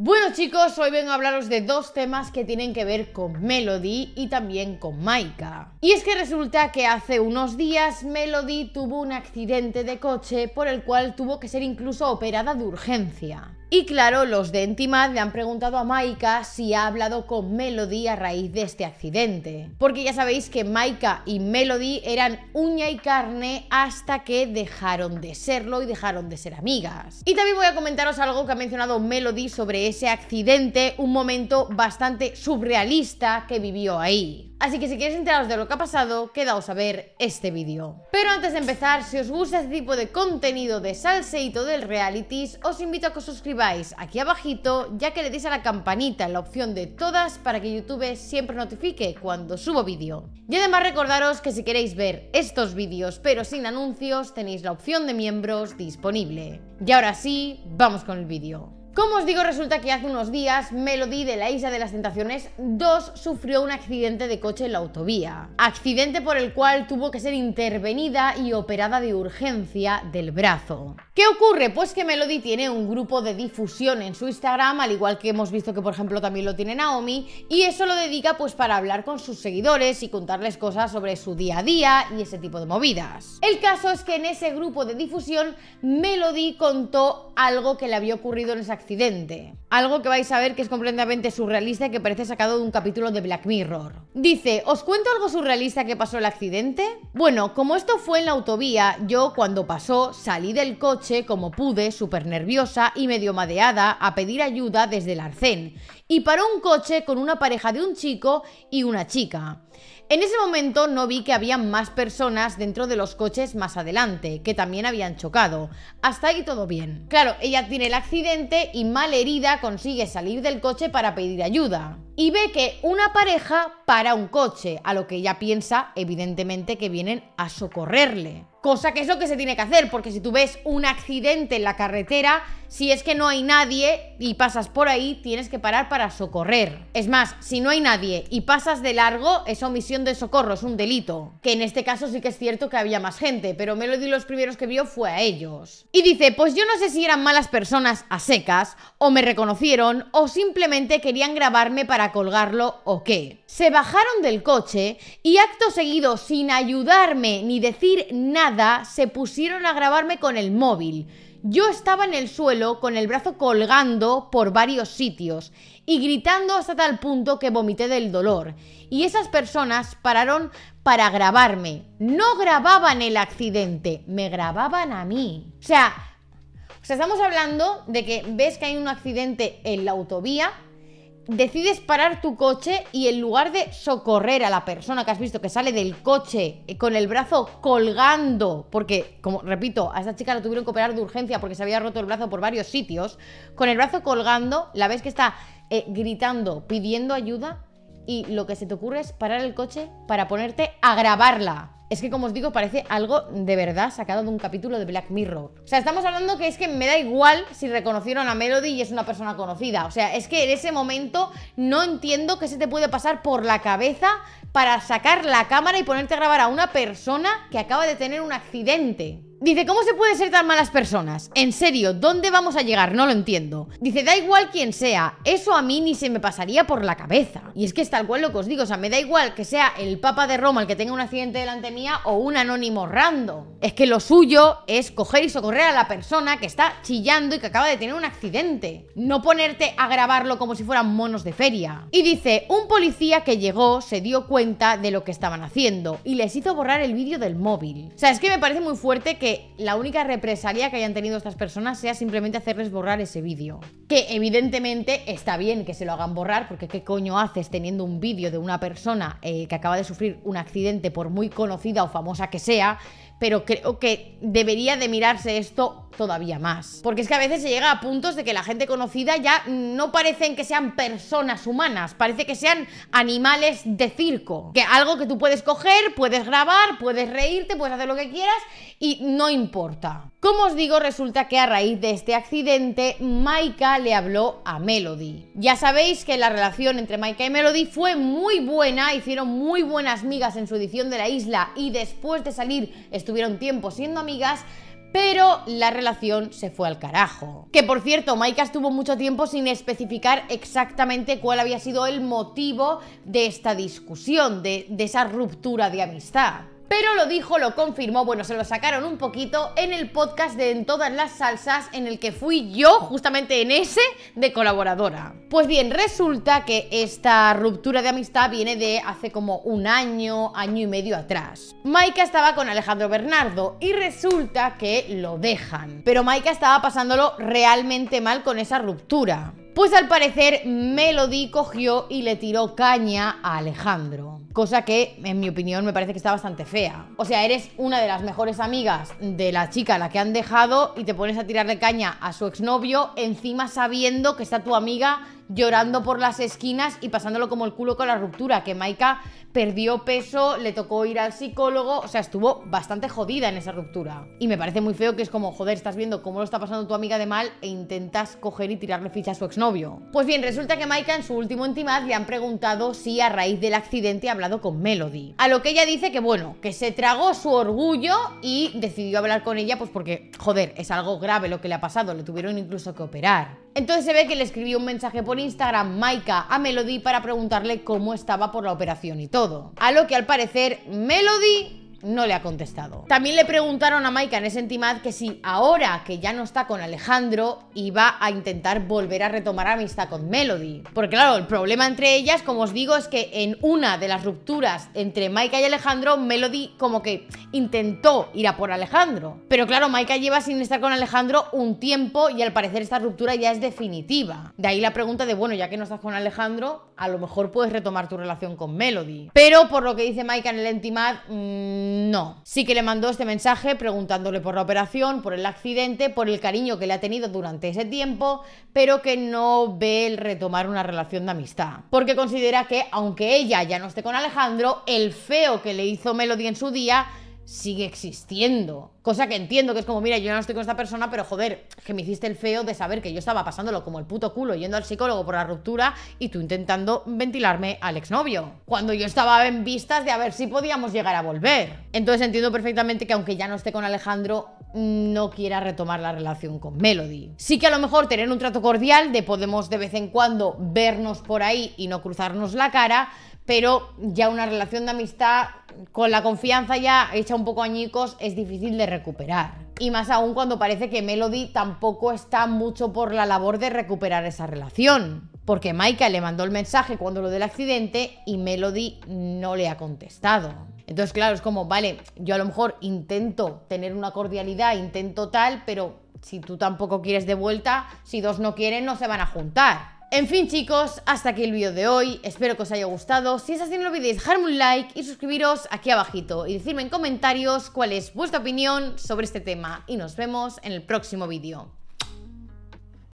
Bueno chicos, hoy vengo a hablaros de dos temas que tienen que ver con Melody y también con Maika. Y es que resulta que hace unos días Melody tuvo un accidente de coche por el cual tuvo que ser incluso operada de urgencia. Y claro, los de Entimad le han preguntado a Maika si ha hablado con Melody a raíz de este accidente. Porque ya sabéis que Maika y Melody eran uña y carne hasta que dejaron de serlo y dejaron de ser amigas. Y también voy a comentaros algo que ha mencionado Melody sobre ese accidente, un momento bastante surrealista que vivió ahí. Así que si queréis enteraros de lo que ha pasado, quedaos a ver este vídeo. Pero antes de empezar, si os gusta este tipo de contenido de salseito del realities, os invito a que os suscribáis aquí abajito, ya que le deis a la campanita en la opción de todas para que YouTube siempre notifique cuando subo vídeo. Y además recordaros que si queréis ver estos vídeos pero sin anuncios, tenéis la opción de miembros disponible. Y ahora sí, vamos con el vídeo. Como os digo, resulta que hace unos días Melody de la Isla de las Tentaciones 2 sufrió un accidente de coche en la autovía. Accidente por el cual tuvo que ser intervenida y operada de urgencia del brazo. ¿Qué ocurre? Pues que Melody tiene un grupo de difusión en su Instagram, al igual que hemos visto que por ejemplo también lo tiene Naomi, y eso lo dedica pues para hablar con sus seguidores y contarles cosas sobre su día a día y ese tipo de movidas. El caso es que en ese grupo de difusión Melody contó algo que le había ocurrido en esa accidente algo que vais a ver que es completamente surrealista y que parece sacado de un capítulo de Black Mirror. Dice, ¿os cuento algo surrealista que pasó el accidente? Bueno, como esto fue en la autovía, yo cuando pasó salí del coche como pude, súper nerviosa y medio madeada, a pedir ayuda desde el arcén y paró un coche con una pareja de un chico y una chica. En ese momento no vi que había más personas dentro de los coches más adelante, que también habían chocado. Hasta ahí todo bien. Claro, ella tiene el accidente y mal herida consigue salir del coche para pedir ayuda. Y ve que una pareja para un coche, a lo que ella piensa evidentemente que vienen a socorrerle. Cosa que es lo que se tiene que hacer, porque si tú ves un accidente en la carretera, si es que no hay nadie y pasas por ahí, tienes que parar para socorrer. Es más, si no hay nadie y pasas de largo, es omisión de socorro, es un delito. Que en este caso sí que es cierto que había más gente, pero Melody los primeros que vio fue a ellos. Y dice, pues yo no sé si eran malas personas a secas, o me reconocieron, o simplemente querían grabarme para colgarlo o qué se bajaron del coche y acto seguido, sin ayudarme ni decir nada, se pusieron a grabarme con el móvil. Yo estaba en el suelo con el brazo colgando por varios sitios y gritando hasta tal punto que vomité del dolor. Y esas personas pararon para grabarme. No grababan el accidente, me grababan a mí. O sea, estamos hablando de que ves que hay un accidente en la autovía, decides parar tu coche y en lugar de socorrer a la persona que has visto que sale del coche eh, con el brazo colgando, porque, como repito, a esta chica la tuvieron que operar de urgencia porque se había roto el brazo por varios sitios, con el brazo colgando, la ves que está eh, gritando, pidiendo ayuda y lo que se te ocurre es parar el coche para ponerte a grabarla es que como os digo, parece algo de verdad sacado de un capítulo de Black Mirror. O sea, estamos hablando que es que me da igual si reconocieron a Melody y es una persona conocida. O sea, es que en ese momento no entiendo qué se te puede pasar por la cabeza para sacar la cámara y ponerte a grabar a una persona que acaba de tener un accidente. Dice, ¿cómo se puede ser tan malas personas? En serio, ¿dónde vamos a llegar? No lo entiendo. Dice, da igual quien sea, eso a mí ni se me pasaría por la cabeza. Y es que es tal cual lo que os digo, o sea, me da igual que sea el Papa de Roma el que tenga un accidente delante mía o un anónimo rando Es que lo suyo es coger y socorrer a la persona que está chillando y que acaba de tener un accidente. No ponerte a grabarlo como si fueran monos de feria. Y dice, un policía que llegó se dio cuenta de lo que estaban haciendo y les hizo borrar el vídeo del móvil. O sea, es que me parece muy fuerte que la única represalia que hayan tenido estas personas sea simplemente hacerles borrar ese vídeo. Que evidentemente está bien que se lo hagan borrar, porque ¿qué coño haces teniendo un vídeo de una persona eh, que acaba de sufrir un accidente, por muy conocida o famosa que sea? Pero creo que debería de mirarse esto todavía más. Porque es que a veces se llega a puntos de que la gente conocida ya no parecen que sean personas humanas, parece que sean animales de circo. Que algo que tú puedes coger, puedes grabar, puedes reírte, puedes hacer lo que quieras y no importa. Como os digo, resulta que a raíz de este accidente, Maika le habló a Melody. Ya sabéis que la relación entre Maika y Melody fue muy buena, hicieron muy buenas migas en su edición de la isla y después de salir estuvieron tiempo siendo amigas, pero la relación se fue al carajo. Que por cierto, Maika estuvo mucho tiempo sin especificar exactamente cuál había sido el motivo de esta discusión, de, de esa ruptura de amistad pero lo dijo, lo confirmó, bueno, se lo sacaron un poquito en el podcast de En todas las salsas en el que fui yo, justamente en ese, de colaboradora. Pues bien, resulta que esta ruptura de amistad viene de hace como un año, año y medio atrás. Maika estaba con Alejandro Bernardo y resulta que lo dejan, pero Maika estaba pasándolo realmente mal con esa ruptura. Pues al parecer Melody cogió y le tiró caña a Alejandro. Cosa que, en mi opinión, me parece que está bastante fea. O sea, eres una de las mejores amigas de la chica a la que han dejado y te pones a tirarle caña a su exnovio, encima sabiendo que está tu amiga llorando por las esquinas y pasándolo como el culo con la ruptura, que Maika perdió peso, le tocó ir al psicólogo, o sea, estuvo bastante jodida en esa ruptura. Y me parece muy feo que es como, joder, estás viendo cómo lo está pasando tu amiga de mal e intentas coger y tirarle ficha a su exnovio. Pues bien, resulta que Maika en su último intimad le han preguntado si a raíz del accidente ha hablado con Melody. A lo que ella dice que bueno, que se tragó su orgullo y decidió hablar con ella pues porque, joder, es algo grave lo que le ha pasado, le tuvieron incluso que operar. Entonces se ve que le escribió un mensaje por Instagram Maika a Melody para preguntarle cómo estaba por la operación y todo. A lo que al parecer Melody no le ha contestado. También le preguntaron a Maika en ese Intimad que si ahora que ya no está con Alejandro iba a intentar volver a retomar amistad con Melody. Porque claro, el problema entre ellas, como os digo, es que en una de las rupturas entre Maika y Alejandro, Melody como que intentó ir a por Alejandro. Pero claro, Maika lleva sin estar con Alejandro un tiempo y al parecer esta ruptura ya es definitiva. De ahí la pregunta de, bueno, ya que no estás con Alejandro, a lo mejor puedes retomar tu relación con Melody. Pero por lo que dice Maika en el Intimad, mm, no. Sí que le mandó este mensaje preguntándole por la operación, por el accidente, por el cariño que le ha tenido durante ese tiempo, pero que no ve el retomar una relación de amistad. Porque considera que, aunque ella ya no esté con Alejandro, el feo que le hizo Melody en su día sigue existiendo. Cosa que entiendo que es como, mira, yo no estoy con esta persona, pero joder, que me hiciste el feo de saber que yo estaba pasándolo como el puto culo yendo al psicólogo por la ruptura y tú intentando ventilarme al exnovio. Cuando yo estaba en vistas de a ver si podíamos llegar a volver. Entonces entiendo perfectamente que aunque ya no esté con Alejandro, mm, no quiera retomar la relación con Melody. Sí que a lo mejor tener un trato cordial de podemos de vez en cuando vernos por ahí y no cruzarnos la cara, pero ya una relación de amistad con la confianza ya hecha un poco añicos es difícil de recuperar. Y más aún cuando parece que Melody tampoco está mucho por la labor de recuperar esa relación. Porque Maika le mandó el mensaje cuando lo del accidente y Melody no le ha contestado. Entonces, claro, es como, vale, yo a lo mejor intento tener una cordialidad, intento tal, pero si tú tampoco quieres de vuelta, si dos no quieren, no se van a juntar. En fin chicos, hasta aquí el vídeo de hoy, espero que os haya gustado, si es así no olvidéis dejarme un like y suscribiros aquí abajito y decirme en comentarios cuál es vuestra opinión sobre este tema y nos vemos en el próximo vídeo.